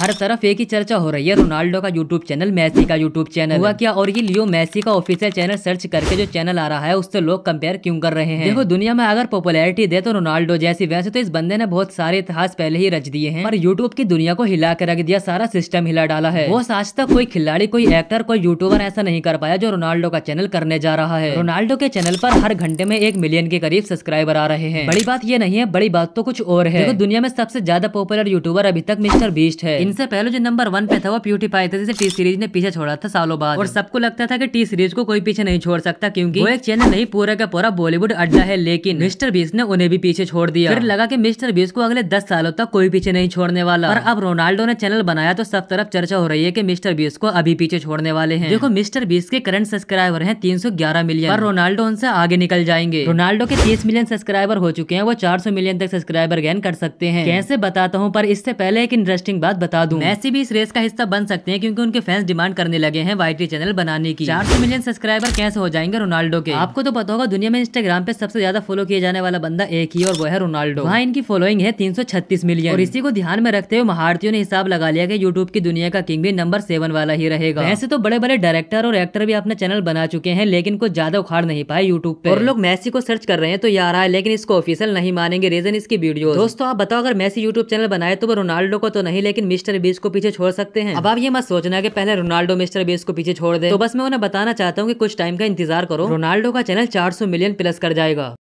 हर तरफ एक ही चर्चा हो रही है रोनाल्डो का यूट्यूब चैनल मैसी का यूट्यूब चैनल हुआ क्या और ये लियो मैसी का ऑफिशियल चैनल सर्च करके जो चैनल आ रहा है उससे लोग कंपेयर क्यों कर रहे हैं देखो दुनिया में अगर पॉपुलैरिटी दे तो रोनाल्डो जैसी वैसे तो इस बंदे ने बहुत सारे इतिहास पहले ही रच दिए हैं और यूट्यूब की दुनिया को हिला कर रख दिया सारा सिस्टम हिला डाला है वो आज तक कोई खिलाड़ी कोई एक्टर कोई यूट्यूबर ऐसा नहीं कर पाया जो रोनाल्डो का चैनल करने जा रहा है रोनाल्डो के चैनल पर हर घंटे में एक मिलियन के करीब सब्सक्राइबर आ रहे हैं बड़ी बात ये नहीं है बड़ी बात तो कुछ और है दुनिया में सबसे ज्यादा पॉपुलर यूट्यूबर अभी तक मिस्टर बीस्ट है इनसे पहले जो नंबर वन पे था वो प्यूटी पाई था जिसे टी सीरीज ने पीछे छोड़ा था सालों बाद और सबको लगता था की टी सीरीज को कोई पीछे नहीं छोड़ सकता क्यूँकी वो एक चैनल नहीं पूरा का पूरा बॉलीवुड अड्डा है लेकिन मिस्टर बीस ने उन्हें भी पीछे छोड़ दिया फिर लगा की मिस्टर बीस को अगले दस सालों तक कोई पीछे नहीं छोड़ने वाला और अब रोनाल्डो ने चैनल बनाया तो सब तरफ चर्चा हो रही है की मिस्टर बीस को अभी पीछे छोड़ने वाले है देखो मिस्टर बीस के करंट सब्सक्राइबर है तीन मिलियन और रोनाल्डो उनसे आगे निकल जाएंगे रोनाल्डो के तीस मिलियन सब्सक्राइबर हो चुके हैं वो चार मिलियन तक सब्सक्राइबर गेन कर सकते हैं कैसे बताता हूँ पर इससे पहले एक इंटरेस्टिंग बात बता बता दूं मैसी भी इस रेस का हिस्सा बन सकते हैं क्योंकि उनके फैंस डिमांड करने लगे हैं वाई चैनल बनाने की चार मिलियन सब्सक्राइबर कैसे हो जाएंगे रोनाल्डो के आपको तो पता होगा दुनिया में इंस्टाग्राम पे सबसे ज्यादा फॉलो किया जाने वाला बंदा एक ही और वो है रोनाल्डो वहाँ इनकी फॉलोइंग है तीन मिलियन और इसी को ध्यान में रखते हुए महारतीयों ने हिसाब लगा लिया की यूट्यूब की दुनिया का किंग भी नंबर सेवन वाला ही रहेगा ऐसे तो बड़े बड़े डायरेक्टर और एक्टर भी अपना चैनल बना चुके हैं लेकिन कुछ ज्यादा उखाड़ नहीं पाए यूट्यूब पर और लोग मैसी को सर्च कर रहे हैं तो यार आ रहा है लेकिन इसको ऑफिसियल नहीं मानेंगे रीजन इसकी वीडियो दोस्तों आप बताओ अगर मैसी यूट्यूब चैनल बनाए तो वो रोनाल्डो को तो नहीं लेकिन मिस्टर मिस्टर बीस को पीछे छोड़ सकते हैं अब आप ये मत सोचना कि पहले रोनाल्डो मिस्टर बीस को पीछे छोड़ दे तो बस मैं उन्हें बताना चाहता हूँ कि कुछ टाइम का इंतजार करो रोनाल्डो का चैनल 400 मिलियन प्लस कर जाएगा